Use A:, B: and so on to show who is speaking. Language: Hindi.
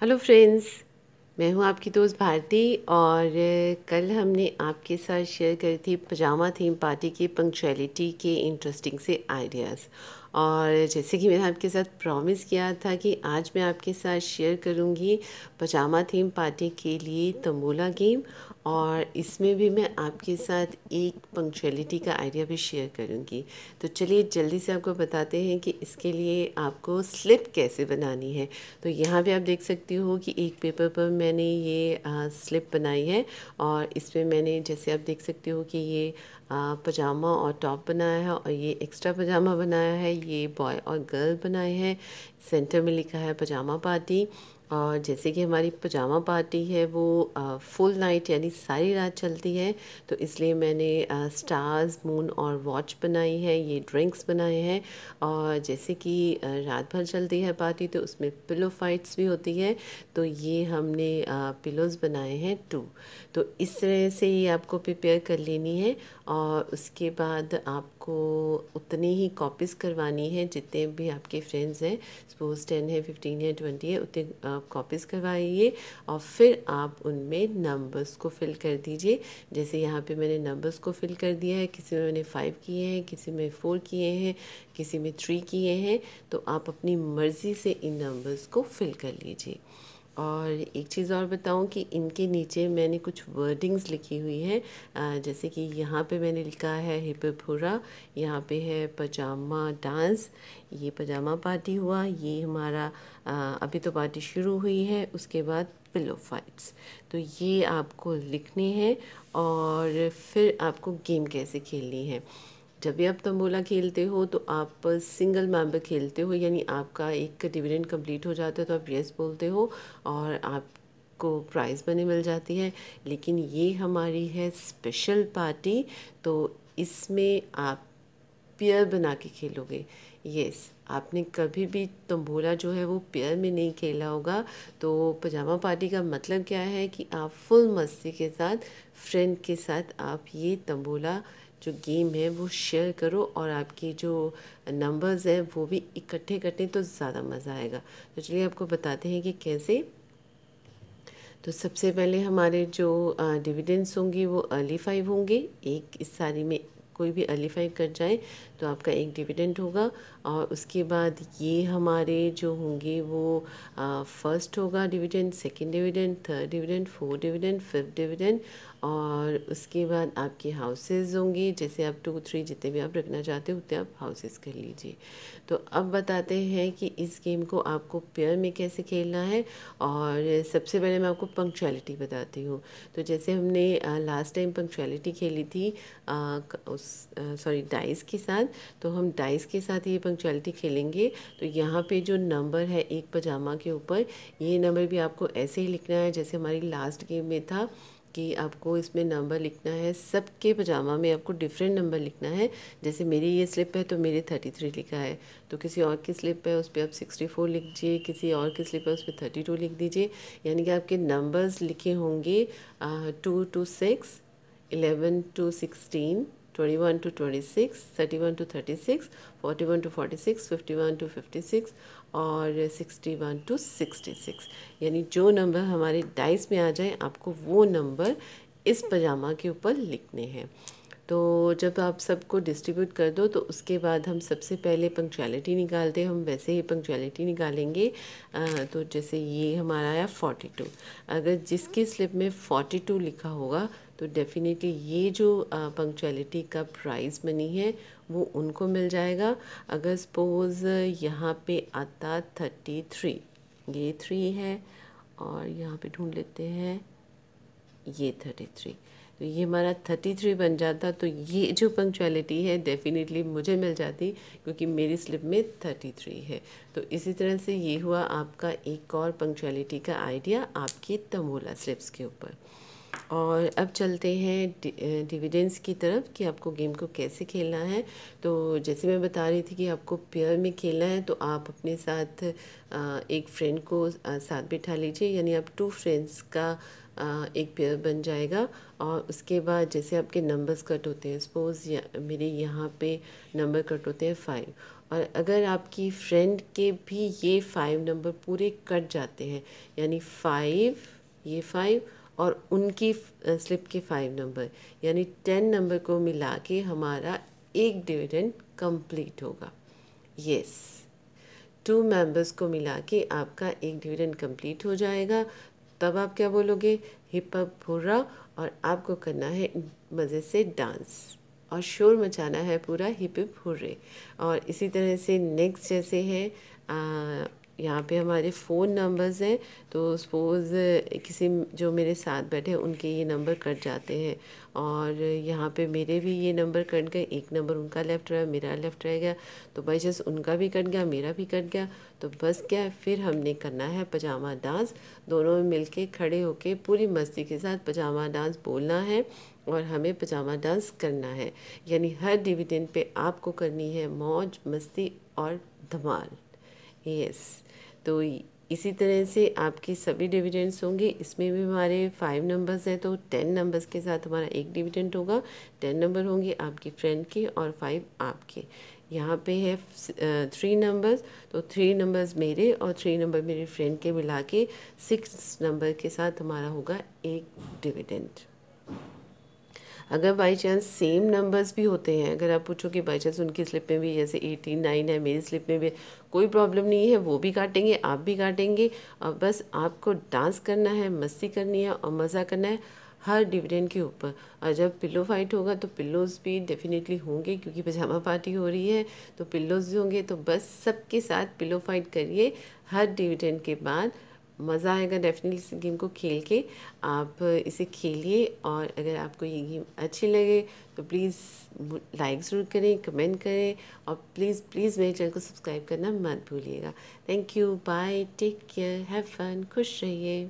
A: हेलो फ्रेंड्स मैं हूं आपकी दोस्त भारती और कल हमने आपके साथ शेयर करी थी पजामा थीम पार्टी की पंक्चुअलिटी के इंटरेस्टिंग से आइडियाज़ और जैसे कि मैंने आपके साथ प्रॉमिस किया था कि आज मैं आपके साथ शेयर करूँगी पजामा थीम पार्टी के लिए तंबोला गेम और इसमें भी मैं आपके साथ एक पंक्चुअलिटी का आइडिया भी शेयर करूँगी तो चलिए जल्दी से आपको बताते हैं कि इसके लिए आपको स्लिप कैसे बनानी है तो यहाँ भी आप देख सकती हो कि एक पेपर पर मैंने ये आ, स्लिप बनाई है और इस पर मैंने जैसे आप देख सकते हो कि ये पजामा और टॉप बनाया है और ये एक्स्ट्रा पजामा बनाया है ये बॉय और गर्ल बनाए हैं सेंटर में लिखा है पजामा पार्टी और जैसे कि हमारी पजामा पार्टी है वो फुल नाइट यानी सारी रात चलती है तो इसलिए मैंने स्टार्स मून और वॉच बनाई है ये ड्रिंक्स बनाए हैं और जैसे कि रात भर चलती है पार्टी तो उसमें पिलो फाइट्स भी होती है तो ये हमने पिलोज़ बनाए हैं टू तो इस तरह से ये आपको प्रिपेयर कर लेनी है और उसके बाद आप आपको उतनी ही कॉपीज़ करवानी है जितने भी आपके फ्रेंड्स हैं सपोज टेन है फिफ्टीन है ट्वेंटी है उतने आप कॉपीज़ करवाइए और फिर आप उनमें नंबर्स को फिल कर दीजिए जैसे यहाँ पे मैंने नंबर्स को फिल कर दिया है किसी में मैंने फ़ाइव किए हैं किसी में फ़ोर किए हैं किसी में थ्री किए हैं तो आप अपनी मर्ज़ी से इन नंबर्स को फिल कर लीजिए और एक चीज़ और बताऊं कि इनके नीचे मैंने कुछ वर्डिंग्स लिखी हुई हैं जैसे कि यहाँ पे मैंने लिखा है हिप भूरा यहाँ पे है पजामा डांस ये पजामा पार्टी हुआ ये हमारा अभी तो पार्टी शुरू हुई है उसके बाद पिलो फाइट्स तो ये आपको लिखने हैं और फिर आपको गेम कैसे खेलनी है जब भी आप तंबोला खेलते हो तो आप सिंगल मेंबर खेलते हो यानी आपका एक डिविडेंड कंप्लीट हो जाता है तो आप येस बोलते हो और आपको प्राइज़ बने मिल जाती है लेकिन ये हमारी है स्पेशल पार्टी तो इसमें आप पेयर बना के खेलोगे यस आपने कभी भी तंबोला जो है वो पेयर में नहीं खेला होगा तो पजामा पार्टी का मतलब क्या है कि आप फुल मस्ती के साथ फ्रेंड के साथ आप ये तंबोला जो गेम है वो शेयर करो और आपकी जो नंबर्स हैं वो भी इकट्ठे करते तो ज़्यादा मज़ा आएगा तो चलिए आपको बताते हैं कि कैसे तो सबसे पहले हमारे जो डिविडेंड्स होंगे वो अर्ली फाइव होंगे एक इस सारी में कोई भी अर्ली फाइव कर जाए तो आपका एक डिविडेंड होगा और उसके बाद ये हमारे जो होंगे वो फर्स्ट होगा dividend second dividend third dividend fourth dividend fifth dividend और उसके बाद आपके हाउसेज़ होंगे जैसे आप टू थ्री जितने भी आप रखना चाहते हो उतने आप हाउसेज़ कर लीजिए तो अब बताते हैं कि इस गेम को आपको पेयर में कैसे खेलना है और सबसे पहले मैं आपको पंक्चुअलिटी बताती हूँ तो जैसे हमने लास्ट टाइम पंक्चुअलिटी खेली थी आ, उस सॉरी डाइस के साथ तो हम डाइस के साथ ये पंक्चुअलिटी खेलेंगे तो यहाँ पे जो नंबर है एक पजामा के ऊपर ये नंबर भी आपको ऐसे ही लिखना है जैसे हमारी लास्ट गेम में था कि आपको इसमें नंबर लिखना है सबके पजामा में आपको डिफरेंट नंबर लिखना है जैसे मेरी ये स्लिप है तो मेरे थर्टी थ्री लिखा है तो किसी और की स्लिप है उस पर आप सिक्सटी फोर दीजिए किसी और की स्लिप है उस पर थर्टी टू लिख दीजिए यानी कि आपके नंबर्स लिखे होंगे two two six eleven two sixteen 21 to 26, 31 to 36, 41 to 46, 51 to 56 और 61 टू 66 यानी जो नंबर हमारे डाइस में आ जाए आपको वो नंबर इस पजामा के ऊपर लिखने हैं तो जब आप सबको डिस्ट्रीब्यूट कर दो तो उसके बाद हम सबसे पहले पंक्चुअलिटी निकालते हैं हम वैसे ही पंक्चुअलिटी निकालेंगे आ, तो जैसे ये हमारा आया 42 अगर जिसकी स्लिप में 42 लिखा होगा तो डेफ़िनेटली ये जो पंक्चुअलिटी का प्राइस मनी है वो उनको मिल जाएगा अगर सपोज़ यहाँ पे आता थर्टी थ्री ये थ्री है और यहाँ पे ढूंढ लेते हैं ये थर्टी थ्री तो ये हमारा थर्टी थ्री बन जाता तो ये जो पंक्चुअलिटी है डेफिनेटली मुझे मिल जाती क्योंकि मेरी स्लिप में थर्टी थ्री है तो इसी तरह से ये हुआ आपका एक और पंक्चुअलिटी का आइडिया आपकी तमोला स्लिप्स के ऊपर और अब चलते हैं डिविडेंस की तरफ कि आपको गेम को कैसे खेलना है तो जैसे मैं बता रही थी कि आपको पेयर में खेलना है तो आप अपने साथ एक फ्रेंड को साथ बिठा लीजिए यानी आप टू फ्रेंड्स का एक पेयर बन जाएगा और उसके बाद जैसे आपके नंबर्स कट होते हैं सपोज़ मेरे यहाँ पे नंबर कट होते हैं फाइव और अगर आपकी फ्रेंड के भी ये फाइव नंबर पूरे कट जाते हैं यानी फाइव ये फाइव और उनकी स्लिप के फाइव नंबर यानी टेन नंबर को मिला के हमारा एक डिविडेंड कंप्लीट होगा यस टू मेंबर्स को मिला के आपका एक डिविडेंड कंप्लीट हो जाएगा तब आप क्या बोलोगे हिप हॉप भुर्रा और आपको करना है मज़े से डांस और शोर मचाना है पूरा हिप हिप हुर्रे और इसी तरह से नेक्स्ट जैसे हैं यहाँ पे हमारे फ़ोन नंबर्स हैं तो सपोज़ किसी जो मेरे साथ बैठे उनके ये नंबर कट जाते हैं और यहाँ पे मेरे भी ये नंबर कट गए एक नंबर उनका लेफ़्ट रहा मेरा लेफ़्ट रह गया तो बाई चांस उनका भी कट गया मेरा भी कट गया तो बस क्या है फिर हमने करना है पजामा डांस दोनों मिल के खड़े होके पूरी मस्ती के साथ पजामा डांस बोलना है और हमें पजामा डांस करना है यानी हर डिविडेंड पे आपको करनी है मौज मस्ती और धमाल यस तो इसी तरह से आपके सभी डिविडेंड्स होंगे इसमें भी हमारे फाइव नंबर्स हैं तो टेन नंबर्स के साथ हमारा एक डिविडेंड होगा टेन नंबर होंगे आपकी फ्रेंड के और फाइव आपके यहाँ पे है थ्री नंबर्स तो थ्री नंबर्स मेरे और थ्री नंबर मेरे फ्रेंड के मिला के सिक्स नंबर के साथ हमारा होगा एक डिविडेंड अगर बाई चांस सेम नंबर्स भी होते हैं अगर आप पूछो कि बाई चांस उनकी स्लिप में भी जैसे एटीन नाइन है मेरी स्लिप में भी कोई प्रॉब्लम नहीं है वो भी काटेंगे आप भी काटेंगे और बस आपको डांस करना है मस्ती करनी है और मज़ा करना है हर डिविडेंड के ऊपर और जब पिल्लो फाइट होगा तो पिल्लोज़ भी डेफिनेटली होंगे क्योंकि पजामा पार्टी हो रही है तो पिल्लोज़ भी होंगे तो बस सबके साथ पिल्लो फाइट करिए हर डिविडेंड के बाद मज़ा आएगा डेफिनेटली इस गेम को खेल के आप इसे खेलिए और अगर आपको ये गेम अच्छी लगे तो प्लीज़ लाइक ज़रूर करें कमेंट करें और प्लीज़ प्लीज़ मेरे चैनल को सब्सक्राइब करना मत भूलिएगा thank you bye take care have fun खुश रहिए